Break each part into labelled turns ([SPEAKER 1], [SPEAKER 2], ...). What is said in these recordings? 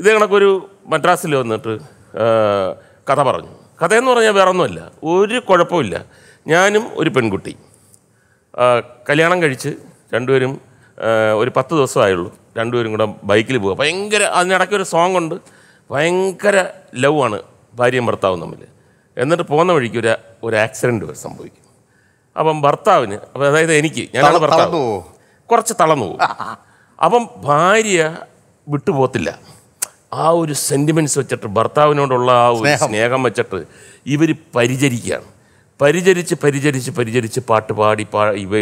[SPEAKER 1] ഇതേ കണക്കൊരു മദ്രാസിൽ വന്നിട്ട് കഥ പറഞ്ഞു കഥയെന്ന് പറഞ്ഞാൽ വേറെ ഒന്നുമില്ല ഒരു കുഴപ്പമില്ല ഞാനും ഒരു പെൺകുട്ടി കല്യാണം കഴിച്ച് രണ്ടുപേരും ഒരു പത്ത് ദിവസമായുള്ളൂ രണ്ടുപേരും കൂടെ ബൈക്കിൽ പോവുക ഭയങ്കര അതിനിടയ്ക്ക് ഒരു സോങ് ഉണ്ട് ഭയങ്കര ലവ് ആണ് ഭാര്യയും ഭർത്താവും തമ്മിൽ എന്നിട്ട് പോകുന്ന വഴിക്ക് ഒരു ഒരു ആക്സിഡൻറ്റ് സംഭവിക്കും അപ്പം ഭർത്താവിന് അപ്പം അതായത് എനിക്ക് ഞാനാണ് ഭർത്താവ് കുറച്ച് തളർന്നു പോകും അപ്പം ഭാര്യ വിട്ടുപോകത്തില്ല ആ ഒരു സെൻറ്റിമെൻറ്റ്സ് വെച്ചിട്ട് ഭർത്താവിനോടുള്ള ആ ഒരു സ്നേഹം വെച്ചിട്ട് ഇവർ പരിചരിക്കുകയാണ് പരിചരിച്ച് പരിചരിച്ച് പരിചരിച്ച് പാട്ട് പാടി പാ ഇവ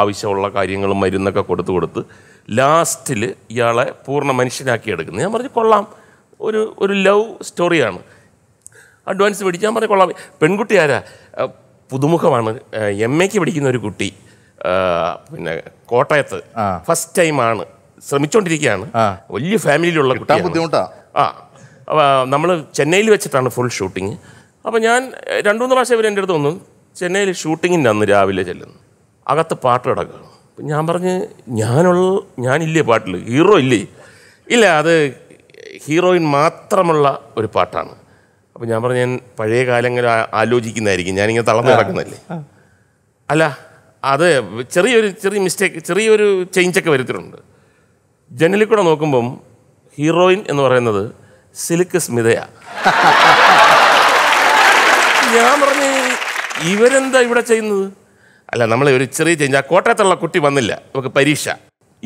[SPEAKER 1] ആവശ്യമുള്ള കാര്യങ്ങളും മരുന്നൊക്കെ കൊടുത്ത് കൊടുത്ത് ലാസ്റ്റിൽ ഇയാളെ പൂർണ്ണ മനുഷ്യനാക്കി എടുക്കുന്നത് ഞാൻ പറഞ്ഞു കൊള്ളാം ഒരു ഒരു ലവ് സ്റ്റോറിയാണ് അഡ്വാൻസ് പിടിക്കാൻ പറഞ്ഞു കൊള്ളാം പെൺകുട്ടി ആരാ പുതുമുഖമാണ് എം എക്ക് പഠിക്കുന്ന ഒരു കുട്ടി പിന്നെ കോട്ടയത്ത് ഫസ്റ്റ് ടൈമാണ് ശ്രമിച്ചുകൊണ്ടിരിക്കുകയാണ് വലിയ ഫാമിലിയിലുള്ള കുട്ടി ബുദ്ധിമുട്ടാണ് ആ നമ്മൾ ചെന്നൈയിൽ വെച്ചിട്ടാണ് ഫുൾ ഷൂട്ടിങ് അപ്പോൾ ഞാൻ രണ്ടു മൂന്ന് പ്രാവശ്യം ഇവർ എൻ്റെ അടുത്ത് വന്നു ചെന്നൈയിൽ ഷൂട്ടിങ്ങിൻ്റെ അന്ന് രാവിലെ ചെല്ലുന്നു അകത്ത് പാട്ട് കിടക്കുകയാണ് ഞാൻ പറഞ്ഞ് ഞാനുള്ള ഞാനില്ലേ പാട്ടിൽ ഹീറോ ഇല്ലേ ഇല്ല അത് ഹീറോയിൻ മാത്രമുള്ള ഒരു പാട്ടാണ് അപ്പോൾ ഞാൻ പറഞ്ഞു ഞാൻ പഴയ കാലങ്ങളിൽ ആലോചിക്കുന്നതായിരിക്കും ഞാനിങ്ങനെ തളർന്നു കിടക്കുന്നല്ലേ അല്ല അത് ചെറിയൊരു ചെറിയ മിസ്റ്റേക്ക് ചെറിയൊരു ചേഞ്ചൊക്കെ വരുത്തിയിട്ടുണ്ട് ജനലിൽ കൂടെ നോക്കുമ്പം ഹീറോയിൻ എന്ന് പറയുന്നത് സിലിക്ക് സ്മിതയാണ് ഞാൻ പറഞ്ഞു ഇവരെന്താ ഇവിടെ ചെയ്യുന്നത് അല്ല നമ്മൾ ഒരു ചെറിയ ചേഞ്ച് ആ കോട്ടയത്തുള്ള കുട്ടി വന്നില്ല നമുക്ക് പരീക്ഷ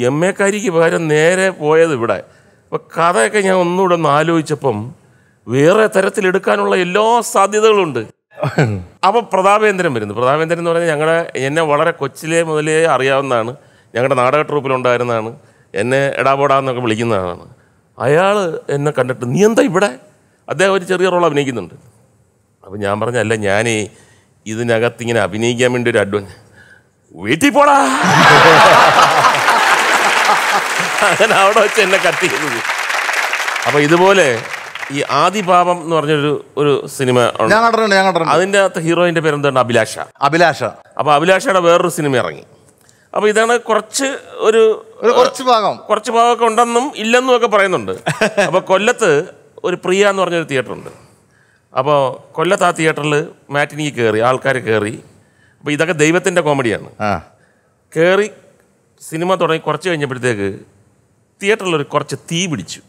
[SPEAKER 1] എം എക്കാരിക്ക് പകരം നേരെ പോയത് ഇവിടെ അപ്പോൾ കഥയൊക്കെ ഞാൻ ഒന്നുകൂടെ ഒന്ന് ആലോചിച്ചപ്പം വേറെ തരത്തിലെടുക്കാനുള്ള എല്ലാ സാധ്യതകളും ഉണ്ട് അപ്പോൾ പ്രതാപേന്ദ്രൻ വരുന്നു പ്രതാപേന്ദ്രൻ എന്ന് പറഞ്ഞാൽ ഞങ്ങളുടെ എന്നെ വളരെ കൊച്ചിലെ മുതലേ അറിയാവുന്നതാണ് ഞങ്ങളുടെ നാടക ട്രൂപ്പിലുണ്ടായിരുന്നതാണ് എന്നെ എടാപോടാന്നൊക്കെ ആളാണ് അയാൾ എന്നെ കണ്ടിട്ട് നീ എന്താ ഇവിടെ അദ്ദേഹം ഒരു ചെറിയ റോൾ അഭിനയിക്കുന്നുണ്ട് അപ്പോൾ ഞാൻ പറഞ്ഞല്ല ഞാൻ ഇതിനകത്ത് ഇങ്ങനെ അഭിനയിക്കാൻ വേണ്ടി ഒരു അഡ്വൻ വീട്ടിൽ പോടാ അങ്ങനെ അവിടെ വെച്ച് എന്നെ കട്ടി അപ്പോൾ ഇതുപോലെ ഈ ആദിപാപം എന്ന് പറഞ്ഞൊരു ഒരു സിനിമ ഞാൻ കണ്ടിട്ടുണ്ട് ഞാൻ അതിൻ്റെ അകത്ത് ഹീറോയിൻ്റെ പേരെന്താണ് അഭിലാഷ അഭിലാഷ അപ്പോൾ അഭിലാഷയുടെ വേറൊരു സിനിമ ഇറങ്ങി അപ്പോൾ ഇതാണ് കുറച്ച് ഒരു കുറച്ച് ഭാഗം കുറച്ച് ഭാഗമൊക്കെ ഉണ്ടെന്നും ഇല്ലെന്നും ഒക്കെ പറയുന്നുണ്ട് അപ്പോൾ കൊല്ലത്ത് ഒരു പ്രിയ എന്ന് പറഞ്ഞൊരു തിയേറ്റർ ഉണ്ട് അപ്പോൾ കൊല്ലത്ത് ആ തിയേറ്ററിൽ മാറ്റിനിക്ക് കയറി ആൾക്കാർ കയറി അപ്പോൾ ഇതൊക്കെ ദൈവത്തിൻ്റെ കോമഡിയാണ് കയറി സിനിമ തുടങ്ങി കുറച്ച് കഴിഞ്ഞപ്പോഴത്തേക്ക് തിയേറ്ററിൽ ഒരു കുറച്ച് തീ പിടിച്ചു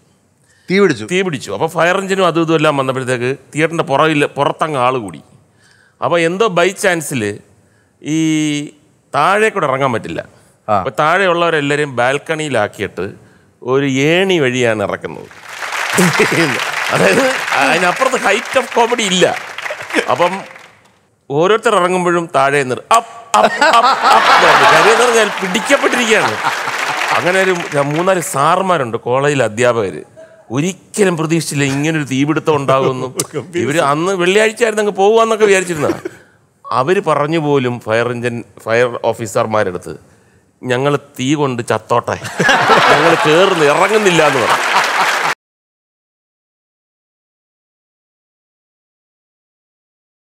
[SPEAKER 1] തീ പിടിച്ചു തീ പിടിച്ചു അപ്പോൾ ഫയർ എഞ്ചിനും അതും ഇതും എല്ലാം വന്നപ്പോഴത്തേക്ക് തിയേറ്ററിൻ്റെ പുറകിൽ പുറത്തങ്ങ് ആൾ കൂടി അപ്പോൾ എന്തോ ബൈ ചാൻസിൽ ഈ താഴേക്കൂടെ ഇറങ്ങാൻ പറ്റില്ല അപ്പൊ താഴെയുള്ളവരെല്ലാരും ബാൽക്കണിയിലാക്കിയിട്ട് ഒരു ഏണി വഴിയാണ് ഇറക്കുന്നത് അതായത് അതിനപ്പുറത്ത് ഹൈറ്റ് ഓഫ് കോമഡി ഇല്ല അപ്പം ഓരോരുത്തർ ഇറങ്ങുമ്പോഴും താഴെ നിന്ന് പിടിക്കപ്പെട്ടിരിക്കുകയാണ് അങ്ങനെ ഒരു മൂന്നാല് സാർമാരുണ്ട് കോളേജിലെ അധ്യാപകര് ഒരിക്കലും പ്രതീക്ഷിച്ചില്ല ഇങ്ങനൊരു തീപിടുത്തം ഉണ്ടാകുമെന്നും ഇവര് അന്ന് വെള്ളിയാഴ്ച ആയിരുന്നു അങ്ങ് പോകുക എന്നൊക്കെ വിചാരിച്ചിരുന്ന അവര് പറഞ്ഞു പോലും ഫയർ എഞ്ചിൻ ഫയർ ഓഫീസർമാരെടുത്ത് ഞങ്ങൾ തീ കൊണ്ട് ചത്തോട്ടെ ഞങ്ങൾ കയറുന്നു ഇറങ്ങുന്നില്ല എന്ന് പറഞ്ഞു